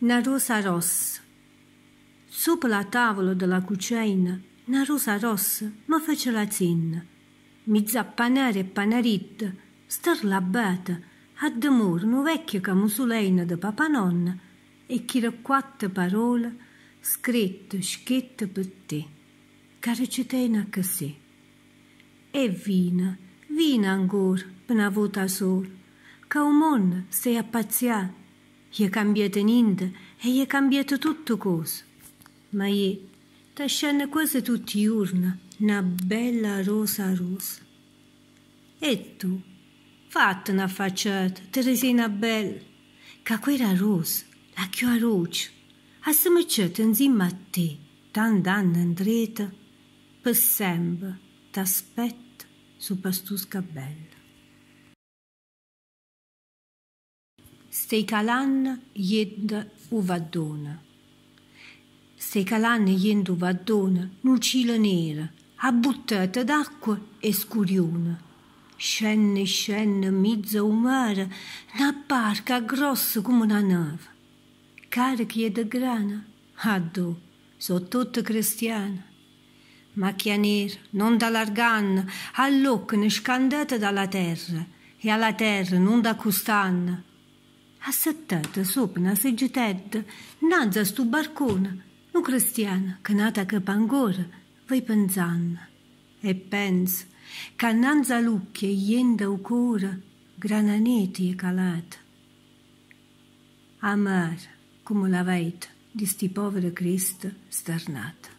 Narosa Ross. Supă la tavola della la cucina, Narosa Ross mi fece la zin. țin. Mizza panare panarit, stăr la bata, bată, addemur nu vecchie ca musuleină de papanon, e chiră quattro parole, scritte, scritte per te, che citena că se. E vina, vina ancora, până a vota sol, che un mon se appațiat, Je cambiate niente e je cambiate tutto cosa. Ma je ta scena quasi tutti i giorni, una bella rosa rosa. E tu, fatta una facciata, Teresina bella, che quella rosa, la chiua roce, assemicciata insieme a te, tant'anni in rete, per sempre, t'aspetto su pastusca bella. Sekalan yed uvadona. Secalan yend uvadona, lucilă neră, abutată d'acqua e scurionă. Scenne, scenne, mezzo umara, una barca grossa come una nave. Carichi è de grana, addo, sono tutte cristiane. Macchia nera, non da all'occhio ne scandata dalla terra, e alla terra non da custanna assettata sopra una seggetetta, innanzi a sto barcone, un cristiano che nata capo ancora, vai pensando. E penso che innanzi a lucchia ienda o cuore, grananeti e calata. Amar, come la vita di sti poveri Cristo sternata.